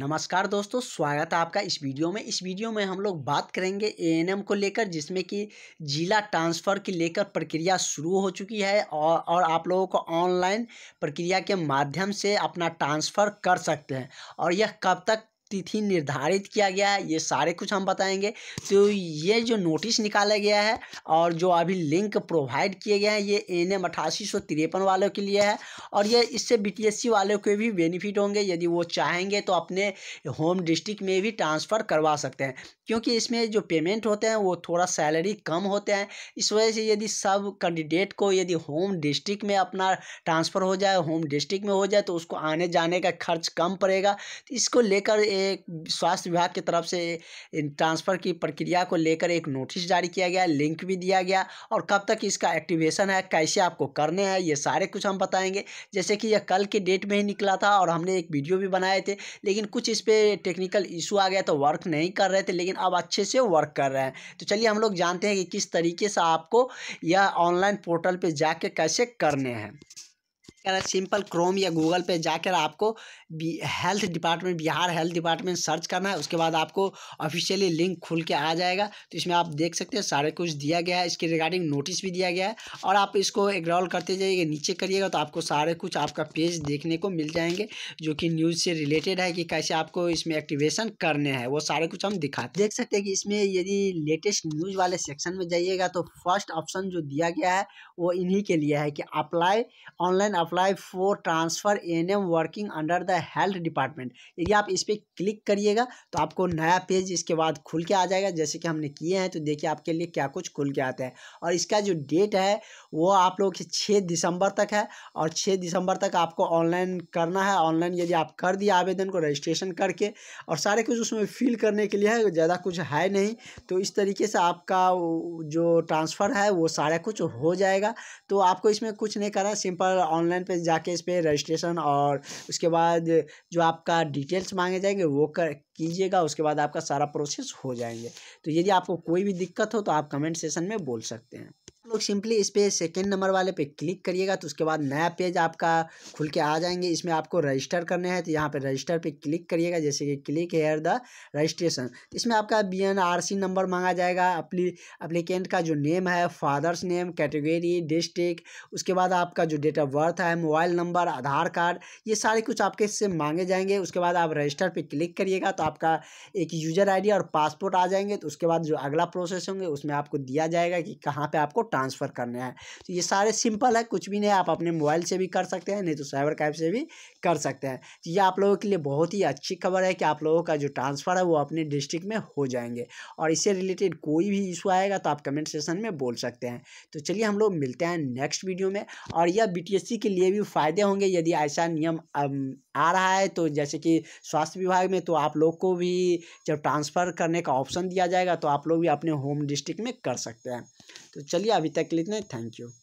नमस्कार दोस्तों स्वागत है आपका इस वीडियो में इस वीडियो में हम लोग बात करेंगे एएनएम को लेकर जिसमें कि जिला ट्रांसफ़र की लेकर प्रक्रिया शुरू हो चुकी है और और आप लोगों को ऑनलाइन प्रक्रिया के माध्यम से अपना ट्रांसफ़र कर सकते हैं और यह कब तक तिथि निर्धारित किया गया है ये सारे कुछ हम बताएंगे तो ये जो नोटिस निकाला गया है और जो अभी लिंक प्रोवाइड किए गए हैं ये एन एम अठासी सौ तिरपन वालों के लिए है और ये इससे बीटीएससी वालों के भी बेनिफिट होंगे यदि वो चाहेंगे तो अपने होम डिस्ट्रिक्ट में भी ट्रांसफ़र करवा सकते हैं क्योंकि इसमें जो पेमेंट होते हैं वो थोड़ा सैलरी कम होते हैं इस वजह से यदि सब कैंडिडेट को यदि होम डिस्ट्रिक्ट में अपना ट्रांसफ़र हो जाए होम डिस्ट्रिक्ट में हो जाए तो उसको आने जाने का खर्च कम पड़ेगा तो इसको लेकर स्वास्थ्य विभाग की तरफ से ट्रांसफ़र की प्रक्रिया को लेकर एक नोटिस जारी किया गया लिंक भी दिया गया और कब तक इसका एक्टिवेशन है कैसे आपको करने हैं ये सारे कुछ हम बताएंगे जैसे कि यह कल के डेट में ही निकला था और हमने एक वीडियो भी बनाए थे लेकिन कुछ इस पर टेक्निकल इशू आ गया तो वर्क नहीं कर रहे थे लेकिन अब अच्छे से वर्क कर रहे हैं तो चलिए हम लोग जानते हैं कि किस तरीके से आपको यह ऑनलाइन पोर्टल पर जाके कैसे करने हैं कह सिंपल क्रोम या गूगल पे जाकर आपको health department Bihar health department search करना है उसके बाद आपको ऑफिशियली लिंक खुल के आ जाएगा तो इसमें आप देख सकते हैं सारे कुछ दिया गया है इसके रिगार्डिंग नोटिस भी दिया गया है और आप इसको एग्रॉल करते जाइएगा नीचे करिएगा तो आपको सारे कुछ आपका पेज देखने को मिल जाएंगे जो कि न्यूज़ से रिलेटेड है कि कैसे आपको इसमें एक्टिवेशन करने हैं वो सारे कुछ हम दिखाते देख सकते हैं कि इसमें यदि लेटेस्ट न्यूज़ वाले सेक्शन में जाइएगा तो फर्स्ट ऑप्शन जो दिया गया है वो इन्हीं के लिए है कि apply online apply for transfer am working under the health department यदि आप इस पर क्लिक करिएगा तो आपको नया पेज इसके बाद खुल के आ जाएगा जैसे कि हमने किए हैं तो देखिए आपके लिए क्या कुछ खुल के आता है और इसका जो डेट है वो आप लोग छः दिसंबर तक है और छः दिसंबर तक आपको ऑनलाइन करना है ऑनलाइन यदि आप कर दिए आवेदन को रजिस्ट्रेशन करके और सारे कुछ उसमें फिल करने के लिए है ज़्यादा कुछ है नहीं तो इस तरीके से आपका जो ट्रांसफ़र है वो सारा कुछ हो जाएगा तो आपको इसमें कुछ नहीं करना सिंपल ऑनलाइन ऑप्शन पे जाके इस पर रजिस्ट्रेशन और उसके बाद जो आपका डिटेल्स मांगे जाएंगे वो कर कीजिएगा उसके बाद आपका सारा प्रोसेस हो जाएंगे तो यदि आपको कोई भी दिक्कत हो तो आप कमेंट सेशन में बोल सकते हैं लोग सिंपली इस पर सेकेंड नंबर वाले पे क्लिक करिएगा तो उसके बाद नया पेज आपका खुल के आ जाएंगे इसमें आपको रजिस्टर करने हैं तो यहाँ पे रजिस्टर पे क्लिक करिएगा जैसे कि क्लिक हेयर द रजिस्ट्रेशन तो इसमें आपका B N R C number मांगा जाएगा अपनी अप्लीकेंट का जो नेम है फादर्स नेम कैटेगरी डिस्ट्रिक्ट उसके बाद आपका जो डेट ऑफ बर्थ है मोबाइल नंबर आधार कार्ड ये सारे कुछ आपके इससे मांगे जाएंगे उसके बाद आप रजिस्टर पर क्लिक करिएगा तो आपका एक यूजर आई और पासपोर्ट आ जाएंगे तो उसके बाद जो अगला प्रोसेस होंगे उसमें आपको दिया जाएगा कि कहाँ पर आपको ट्रांस ट्रांसफ़र करने हैं तो ये सारे सिंपल है कुछ भी नहीं आप अपने मोबाइल से भी कर सकते हैं नहीं तो साइबर कैब से भी कर सकते हैं तो ये आप लोगों के लिए बहुत ही अच्छी खबर है कि आप लोगों का जो ट्रांसफ़र है वो अपने डिस्ट्रिक्ट में हो जाएंगे और इससे रिलेटेड कोई भी इशू आएगा तो आप कमेंट सेशन में बोल सकते हैं तो चलिए हम लोग मिलते हैं नेक्स्ट वीडियो में और यह बी के लिए भी फ़ायदे होंगे यदि ऐसा नियम आ रहा है तो जैसे कि स्वास्थ्य विभाग में तो आप लोग को भी जब ट्रांसफ़र करने का ऑप्शन दिया जाएगा तो आप लोग भी अपने होम डिस्ट्रिक्ट में कर सकते हैं तो चलिए अभी अभी तक के लिए इतना थैंक यू